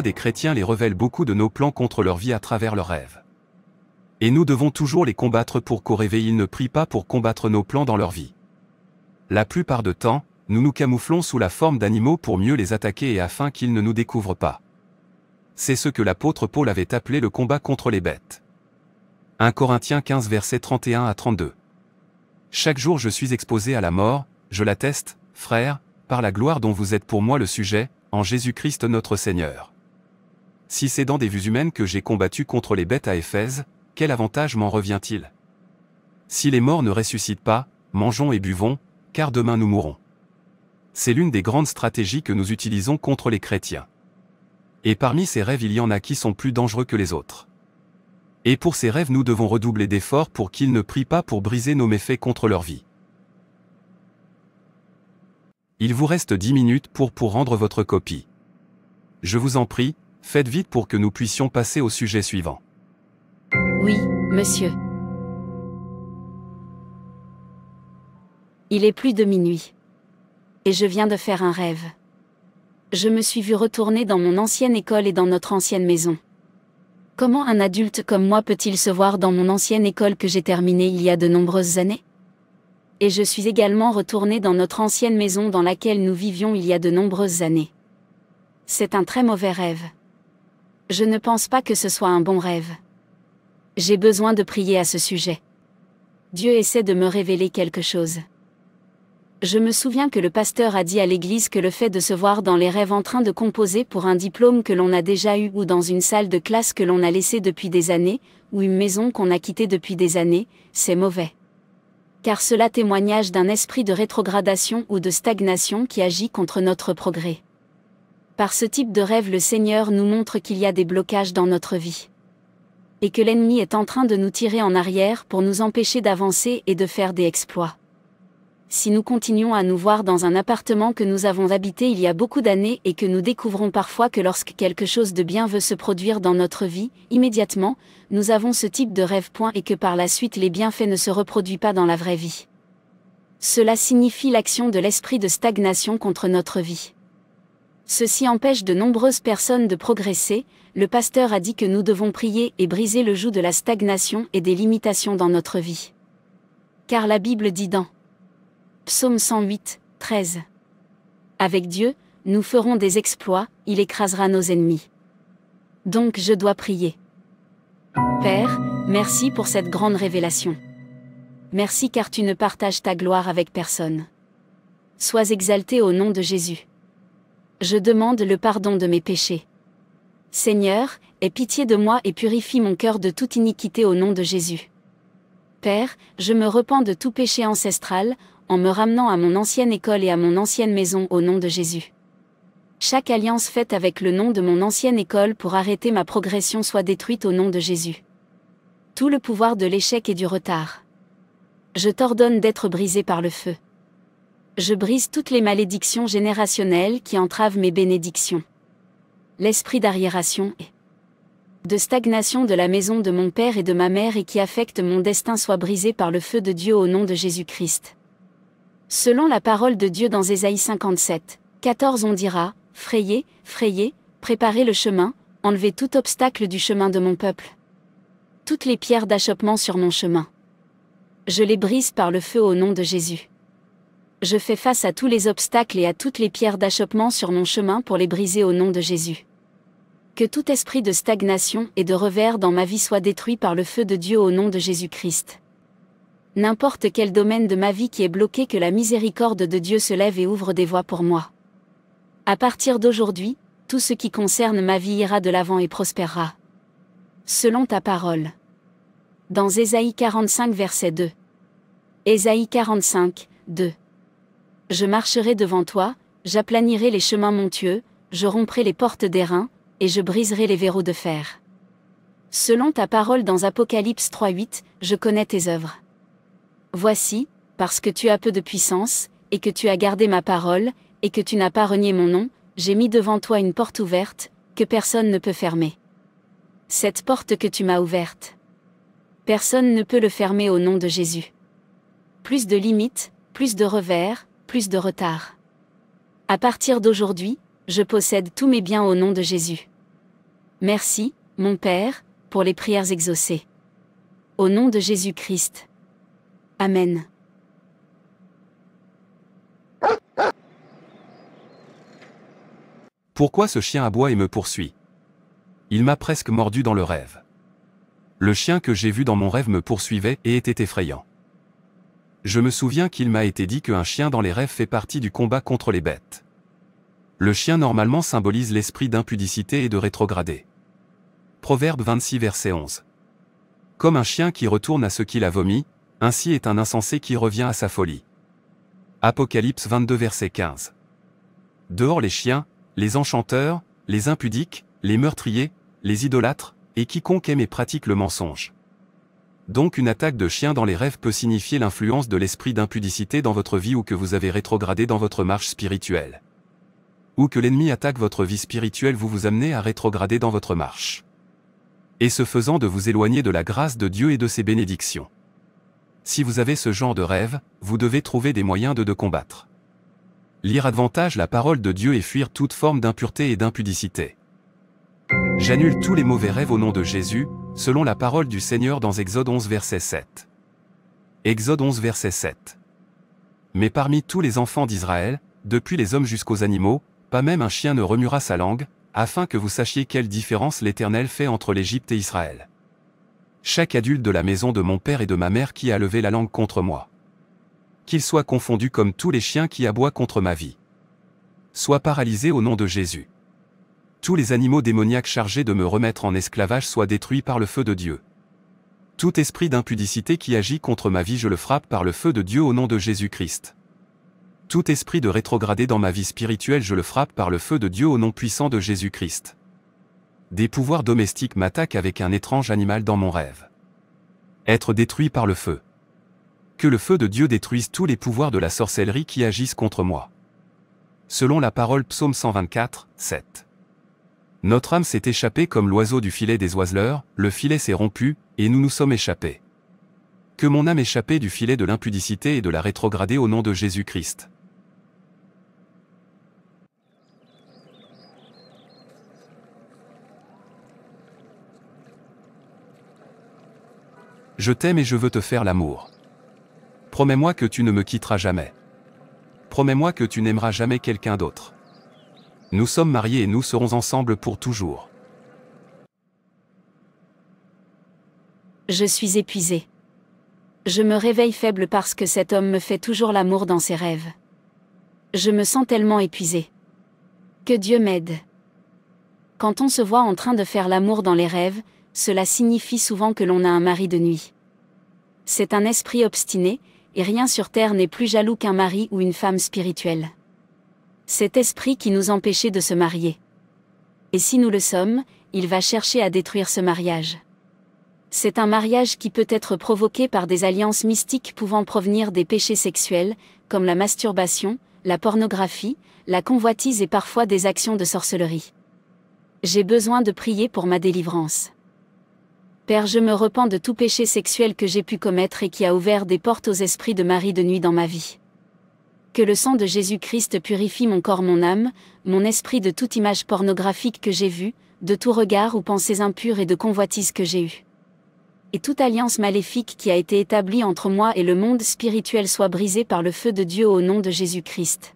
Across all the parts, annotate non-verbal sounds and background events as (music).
des chrétiens les révèle beaucoup de nos plans contre leur vie à travers leurs rêves. Et nous devons toujours les combattre pour qu'au réveil ils ne prient pas pour combattre nos plans dans leur vie. La plupart de temps, nous nous camouflons sous la forme d'animaux pour mieux les attaquer et afin qu'ils ne nous découvrent pas. C'est ce que l'apôtre Paul avait appelé le combat contre les bêtes. 1 Corinthiens 15 versets 31 à 32. Chaque jour je suis exposé à la mort, je l'atteste, frère, par la gloire dont vous êtes pour moi le sujet, en Jésus-Christ notre Seigneur si c'est dans des vues humaines que j'ai combattu contre les bêtes à Éphèse, quel avantage m'en revient-il Si les morts ne ressuscitent pas, mangeons et buvons, car demain nous mourrons. C'est l'une des grandes stratégies que nous utilisons contre les chrétiens. Et parmi ces rêves il y en a qui sont plus dangereux que les autres. Et pour ces rêves nous devons redoubler d'efforts pour qu'ils ne prient pas pour briser nos méfaits contre leur vie. Il vous reste dix minutes pour pour rendre votre copie. Je vous en prie, Faites vite pour que nous puissions passer au sujet suivant. Oui, monsieur. Il est plus de minuit. Et je viens de faire un rêve. Je me suis vu retourner dans mon ancienne école et dans notre ancienne maison. Comment un adulte comme moi peut-il se voir dans mon ancienne école que j'ai terminée il y a de nombreuses années Et je suis également retourné dans notre ancienne maison dans laquelle nous vivions il y a de nombreuses années. C'est un très mauvais rêve. Je ne pense pas que ce soit un bon rêve. J'ai besoin de prier à ce sujet. Dieu essaie de me révéler quelque chose. Je me souviens que le pasteur a dit à l'Église que le fait de se voir dans les rêves en train de composer pour un diplôme que l'on a déjà eu ou dans une salle de classe que l'on a laissée depuis des années, ou une maison qu'on a quittée depuis des années, c'est mauvais. Car cela témoignage d'un esprit de rétrogradation ou de stagnation qui agit contre notre progrès. Par ce type de rêve, le Seigneur nous montre qu'il y a des blocages dans notre vie. Et que l'ennemi est en train de nous tirer en arrière pour nous empêcher d'avancer et de faire des exploits. Si nous continuons à nous voir dans un appartement que nous avons habité il y a beaucoup d'années et que nous découvrons parfois que lorsque quelque chose de bien veut se produire dans notre vie, immédiatement, nous avons ce type de rêve point et que par la suite les bienfaits ne se reproduisent pas dans la vraie vie. Cela signifie l'action de l'esprit de stagnation contre notre vie. Ceci empêche de nombreuses personnes de progresser, le pasteur a dit que nous devons prier et briser le joug de la stagnation et des limitations dans notre vie. Car la Bible dit dans Psaume 108, 13 Avec Dieu, nous ferons des exploits, il écrasera nos ennemis. Donc je dois prier. Père, merci pour cette grande révélation. Merci car tu ne partages ta gloire avec personne. Sois exalté au nom de Jésus je demande le pardon de mes péchés. Seigneur, aie pitié de moi et purifie mon cœur de toute iniquité au nom de Jésus. Père, je me repens de tout péché ancestral, en me ramenant à mon ancienne école et à mon ancienne maison au nom de Jésus. Chaque alliance faite avec le nom de mon ancienne école pour arrêter ma progression soit détruite au nom de Jésus. Tout le pouvoir de l'échec et du retard. Je t'ordonne d'être brisé par le feu je brise toutes les malédictions générationnelles qui entravent mes bénédictions. L'esprit d'arriération et de stagnation de la maison de mon père et de ma mère et qui affecte mon destin soit brisé par le feu de Dieu au nom de Jésus-Christ. Selon la parole de Dieu dans Ésaïe 57, 14 on dira, Frayez, frayez, préparez le chemin, enlevez tout obstacle du chemin de mon peuple. Toutes les pierres d'achoppement sur mon chemin. Je les brise par le feu au nom de Jésus je fais face à tous les obstacles et à toutes les pierres d'achoppement sur mon chemin pour les briser au nom de Jésus. Que tout esprit de stagnation et de revers dans ma vie soit détruit par le feu de Dieu au nom de Jésus-Christ. N'importe quel domaine de ma vie qui est bloqué, que la miséricorde de Dieu se lève et ouvre des voies pour moi. À partir d'aujourd'hui, tout ce qui concerne ma vie ira de l'avant et prospérera. Selon ta parole. Dans Ésaïe 45 verset 2. Ésaïe 45, 2. Je marcherai devant toi, j'aplanirai les chemins montueux, je romprai les portes d'airain, et je briserai les verrous de fer. Selon ta parole dans Apocalypse 3.8, je connais tes œuvres. Voici, parce que tu as peu de puissance, et que tu as gardé ma parole, et que tu n'as pas renié mon nom, j'ai mis devant toi une porte ouverte, que personne ne peut fermer. Cette porte que tu m'as ouverte. Personne ne peut le fermer au nom de Jésus. Plus de limites, plus de revers, plus de retard. À partir d'aujourd'hui, je possède tous mes biens au nom de Jésus. Merci, mon Père, pour les prières exaucées. Au nom de Jésus-Christ. Amen. Pourquoi ce chien aboie et me poursuit Il m'a presque mordu dans le rêve. Le chien que j'ai vu dans mon rêve me poursuivait et était effrayant. Je me souviens qu'il m'a été dit qu'un chien dans les rêves fait partie du combat contre les bêtes. Le chien normalement symbolise l'esprit d'impudicité et de rétrograder. Proverbe 26 verset 11. Comme un chien qui retourne à ce qu'il a vomi, ainsi est un insensé qui revient à sa folie. Apocalypse 22 verset 15. Dehors les chiens, les enchanteurs, les impudiques, les meurtriers, les idolâtres, et quiconque aime et pratique le mensonge. Donc une attaque de chien dans les rêves peut signifier l'influence de l'esprit d'impudicité dans votre vie ou que vous avez rétrogradé dans votre marche spirituelle. Ou que l'ennemi attaque votre vie spirituelle vous vous amenez à rétrograder dans votre marche. Et ce faisant de vous éloigner de la grâce de Dieu et de ses bénédictions. Si vous avez ce genre de rêve, vous devez trouver des moyens de le combattre. Lire davantage la parole de Dieu et fuir toute forme d'impureté et d'impudicité. J'annule tous les mauvais rêves au nom de Jésus, selon la parole du Seigneur dans Exode 11 verset 7. Exode 11 verset 7. Mais parmi tous les enfants d'Israël, depuis les hommes jusqu'aux animaux, pas même un chien ne remuera sa langue, afin que vous sachiez quelle différence l'Éternel fait entre l'Égypte et Israël. Chaque adulte de la maison de mon père et de ma mère qui a levé la langue contre moi. Qu'il soit confondu comme tous les chiens qui aboient contre ma vie. Soit paralysé au nom de Jésus tous les animaux démoniaques chargés de me remettre en esclavage soient détruits par le feu de Dieu. Tout esprit d'impudicité qui agit contre ma vie, je le frappe par le feu de Dieu au nom de Jésus-Christ. Tout esprit de rétrogradé dans ma vie spirituelle, je le frappe par le feu de Dieu au nom puissant de Jésus-Christ. Des pouvoirs domestiques m'attaquent avec un étrange animal dans mon rêve. Être détruit par le feu. Que le feu de Dieu détruise tous les pouvoirs de la sorcellerie qui agissent contre moi. Selon la parole Psaume 124, 7. Notre âme s'est échappée comme l'oiseau du filet des oiseleurs, le filet s'est rompu, et nous nous sommes échappés. Que mon âme échappée du filet de l'impudicité et de la rétrogradée au nom de Jésus-Christ. Je t'aime et je veux te faire l'amour. Promets-moi que tu ne me quitteras jamais. Promets-moi que tu n'aimeras jamais quelqu'un d'autre. Nous sommes mariés et nous serons ensemble pour toujours. Je suis épuisée. Je me réveille faible parce que cet homme me fait toujours l'amour dans ses rêves. Je me sens tellement épuisée. Que Dieu m'aide. Quand on se voit en train de faire l'amour dans les rêves, cela signifie souvent que l'on a un mari de nuit. C'est un esprit obstiné, et rien sur terre n'est plus jaloux qu'un mari ou une femme spirituelle cet esprit qui nous empêchait de se marier. Et si nous le sommes, il va chercher à détruire ce mariage. C'est un mariage qui peut être provoqué par des alliances mystiques pouvant provenir des péchés sexuels, comme la masturbation, la pornographie, la convoitise et parfois des actions de sorcellerie. J'ai besoin de prier pour ma délivrance. Père, je me repens de tout péché sexuel que j'ai pu commettre et qui a ouvert des portes aux esprits de Marie de nuit dans ma vie que le sang de Jésus-Christ purifie mon corps, mon âme, mon esprit de toute image pornographique que j'ai vue, de tout regard ou pensées impures et de convoitise que j'ai eue. Et toute alliance maléfique qui a été établie entre moi et le monde spirituel soit brisée par le feu de Dieu au nom de Jésus-Christ.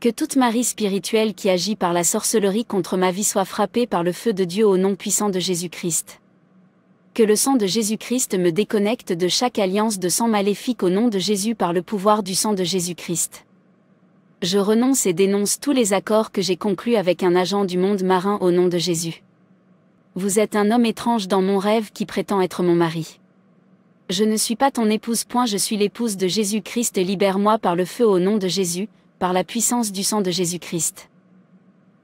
Que toute Marie spirituelle qui agit par la sorcellerie contre ma vie soit frappée par le feu de Dieu au nom puissant de Jésus-Christ que le sang de Jésus-Christ me déconnecte de chaque alliance de sang maléfique au nom de Jésus par le pouvoir du sang de Jésus-Christ. Je renonce et dénonce tous les accords que j'ai conclus avec un agent du monde marin au nom de Jésus. Vous êtes un homme étrange dans mon rêve qui prétend être mon mari. Je ne suis pas ton épouse. Point, je suis l'épouse de Jésus-Christ et libère-moi par le feu au nom de Jésus, par la puissance du sang de Jésus-Christ.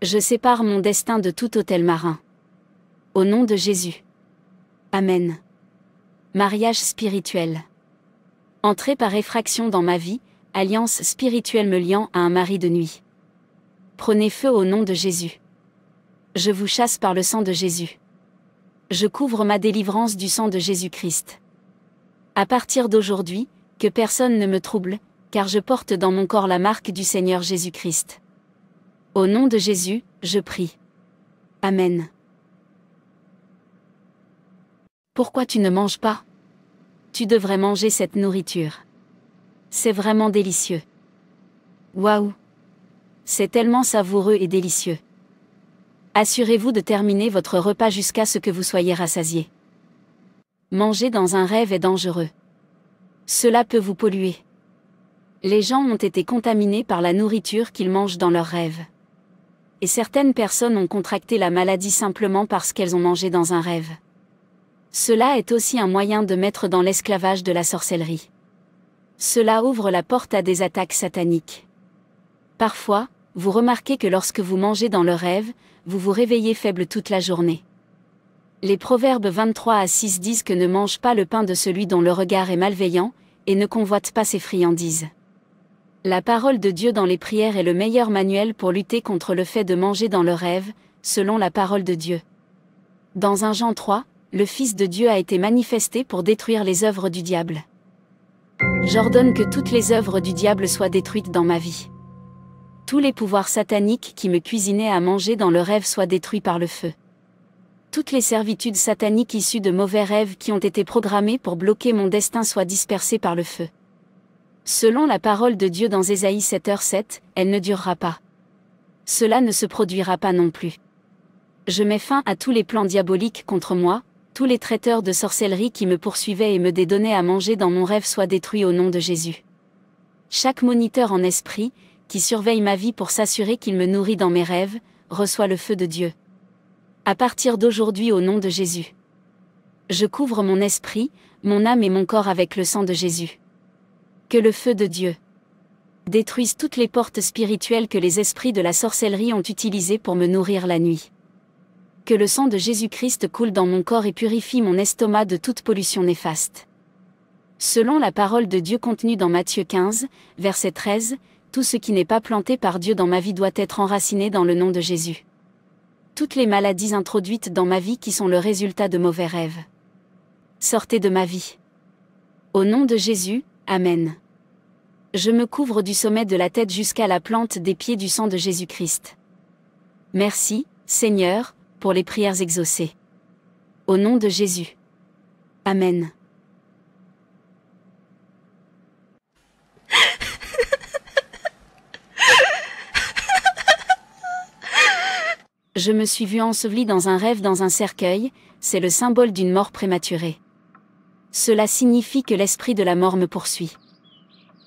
Je sépare mon destin de tout hôtel marin. Au nom de Jésus. Amen. Mariage spirituel. Entrez par effraction dans ma vie, alliance spirituelle me liant à un mari de nuit. Prenez feu au nom de Jésus. Je vous chasse par le sang de Jésus. Je couvre ma délivrance du sang de Jésus-Christ. À partir d'aujourd'hui, que personne ne me trouble, car je porte dans mon corps la marque du Seigneur Jésus-Christ. Au nom de Jésus, je prie. Amen. Pourquoi tu ne manges pas Tu devrais manger cette nourriture. C'est vraiment délicieux. Waouh C'est tellement savoureux et délicieux. Assurez-vous de terminer votre repas jusqu'à ce que vous soyez rassasié. Manger dans un rêve est dangereux. Cela peut vous polluer. Les gens ont été contaminés par la nourriture qu'ils mangent dans leurs rêves. Et certaines personnes ont contracté la maladie simplement parce qu'elles ont mangé dans un rêve. Cela est aussi un moyen de mettre dans l'esclavage de la sorcellerie. Cela ouvre la porte à des attaques sataniques. Parfois, vous remarquez que lorsque vous mangez dans le rêve, vous vous réveillez faible toute la journée. Les proverbes 23 à 6 disent que ne mange pas le pain de celui dont le regard est malveillant, et ne convoite pas ses friandises. La parole de Dieu dans les prières est le meilleur manuel pour lutter contre le fait de manger dans le rêve, selon la parole de Dieu. Dans un Jean 3, le Fils de Dieu a été manifesté pour détruire les œuvres du diable. J'ordonne que toutes les œuvres du diable soient détruites dans ma vie. Tous les pouvoirs sataniques qui me cuisinaient à manger dans le rêve soient détruits par le feu. Toutes les servitudes sataniques issues de mauvais rêves qui ont été programmées pour bloquer mon destin soient dispersées par le feu. Selon la parole de Dieu dans Ésaïe 7h7, elle ne durera pas. Cela ne se produira pas non plus. Je mets fin à tous les plans diaboliques contre moi, tous les traiteurs de sorcellerie qui me poursuivaient et me dédonnaient à manger dans mon rêve soient détruits au nom de Jésus. Chaque moniteur en esprit, qui surveille ma vie pour s'assurer qu'il me nourrit dans mes rêves, reçoit le feu de Dieu. À partir d'aujourd'hui au nom de Jésus. Je couvre mon esprit, mon âme et mon corps avec le sang de Jésus. Que le feu de Dieu détruise toutes les portes spirituelles que les esprits de la sorcellerie ont utilisées pour me nourrir la nuit que le sang de Jésus-Christ coule dans mon corps et purifie mon estomac de toute pollution néfaste. Selon la parole de Dieu contenue dans Matthieu 15, verset 13, tout ce qui n'est pas planté par Dieu dans ma vie doit être enraciné dans le nom de Jésus. Toutes les maladies introduites dans ma vie qui sont le résultat de mauvais rêves. Sortez de ma vie. Au nom de Jésus, Amen. Je me couvre du sommet de la tête jusqu'à la plante des pieds du sang de Jésus-Christ. Merci, Seigneur, pour les prières exaucées. Au nom de Jésus. Amen. Je me suis vue ensevelie dans un rêve dans un cercueil, c'est le symbole d'une mort prématurée. Cela signifie que l'esprit de la mort me poursuit.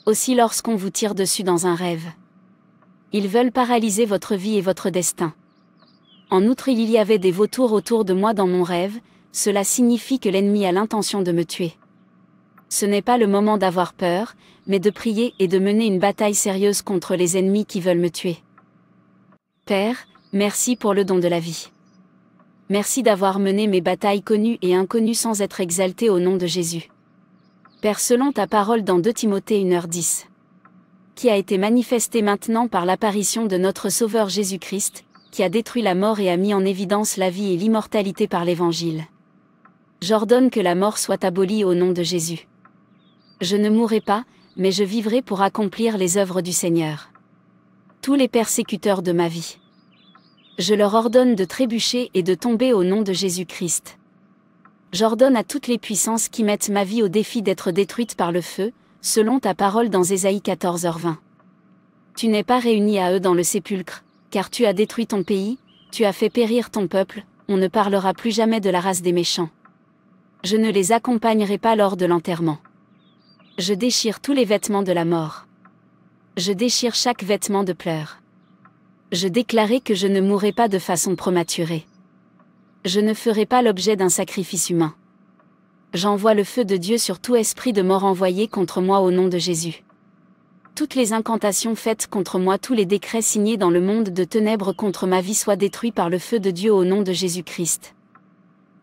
Aussi lorsqu'on vous tire dessus dans un rêve. Ils veulent paralyser votre vie et votre destin. En outre il y avait des vautours autour de moi dans mon rêve, cela signifie que l'ennemi a l'intention de me tuer. Ce n'est pas le moment d'avoir peur, mais de prier et de mener une bataille sérieuse contre les ennemis qui veulent me tuer. Père, merci pour le don de la vie. Merci d'avoir mené mes batailles connues et inconnues sans être exalté au nom de Jésus. Père selon ta parole dans 2 Timothée 1h10, qui a été manifesté maintenant par l'apparition de notre Sauveur Jésus-Christ, qui a détruit la mort et a mis en évidence la vie et l'immortalité par l'Évangile. J'ordonne que la mort soit abolie au nom de Jésus. Je ne mourrai pas, mais je vivrai pour accomplir les œuvres du Seigneur. Tous les persécuteurs de ma vie. Je leur ordonne de trébucher et de tomber au nom de Jésus-Christ. J'ordonne à toutes les puissances qui mettent ma vie au défi d'être détruites par le feu, selon ta parole dans Ésaïe 14h20. Tu n'es pas réuni à eux dans le sépulcre, car tu as détruit ton pays, tu as fait périr ton peuple, on ne parlera plus jamais de la race des méchants. Je ne les accompagnerai pas lors de l'enterrement. Je déchire tous les vêtements de la mort. Je déchire chaque vêtement de pleurs. Je déclarai que je ne mourrai pas de façon prématurée. Je ne ferai pas l'objet d'un sacrifice humain. J'envoie le feu de Dieu sur tout esprit de mort envoyé contre moi au nom de Jésus toutes les incantations faites contre moi, tous les décrets signés dans le monde de ténèbres contre ma vie soient détruits par le feu de Dieu au nom de Jésus-Christ.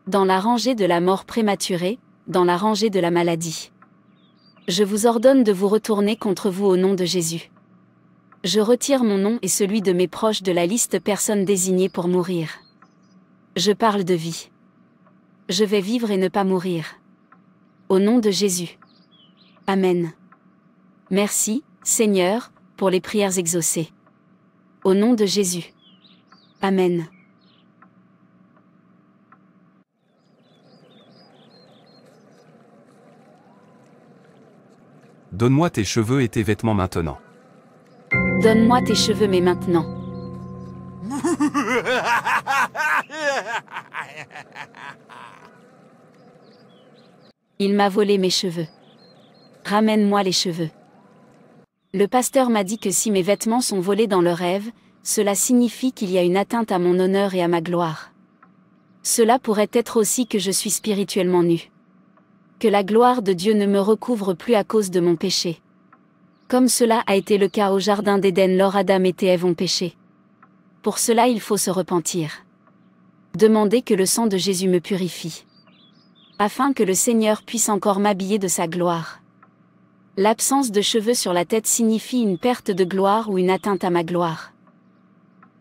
Dans la rangée de la mort prématurée, dans la rangée de la maladie. Je vous ordonne de vous retourner contre vous au nom de Jésus. Je retire mon nom et celui de mes proches de la liste personnes désignées pour mourir. Je parle de vie. Je vais vivre et ne pas mourir. Au nom de Jésus. Amen. Merci, Seigneur, pour les prières exaucées. Au nom de Jésus. Amen. Donne-moi tes cheveux et tes vêtements maintenant. Donne-moi tes cheveux mais maintenant. (laughs) Il m'a volé mes cheveux. Ramène-moi les cheveux. Le pasteur m'a dit que si mes vêtements sont volés dans le rêve, cela signifie qu'il y a une atteinte à mon honneur et à ma gloire. Cela pourrait être aussi que je suis spirituellement nu. Que la gloire de Dieu ne me recouvre plus à cause de mon péché. Comme cela a été le cas au Jardin d'Éden lors Adam et Ève ont péché. Pour cela il faut se repentir. Demandez que le sang de Jésus me purifie. Afin que le Seigneur puisse encore m'habiller de sa gloire. L'absence de cheveux sur la tête signifie une perte de gloire ou une atteinte à ma gloire.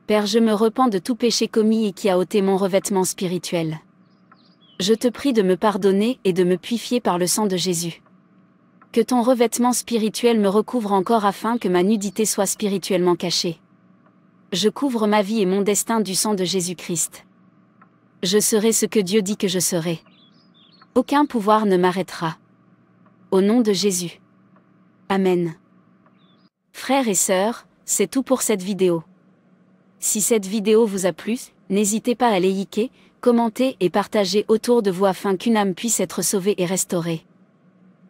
Père, je me repens de tout péché commis et qui a ôté mon revêtement spirituel. Je te prie de me pardonner et de me purifier par le sang de Jésus. Que ton revêtement spirituel me recouvre encore afin que ma nudité soit spirituellement cachée. Je couvre ma vie et mon destin du sang de Jésus-Christ. Je serai ce que Dieu dit que je serai. Aucun pouvoir ne m'arrêtera. Au nom de Jésus. Amen. Frères et sœurs, c'est tout pour cette vidéo. Si cette vidéo vous a plu, n'hésitez pas à liker, commenter et partager autour de vous afin qu'une âme puisse être sauvée et restaurée.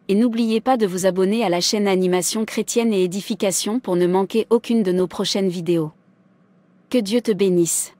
Et n'oubliez pas de vous abonner à la chaîne Animation chrétienne et édification pour ne manquer aucune de nos prochaines vidéos. Que Dieu te bénisse.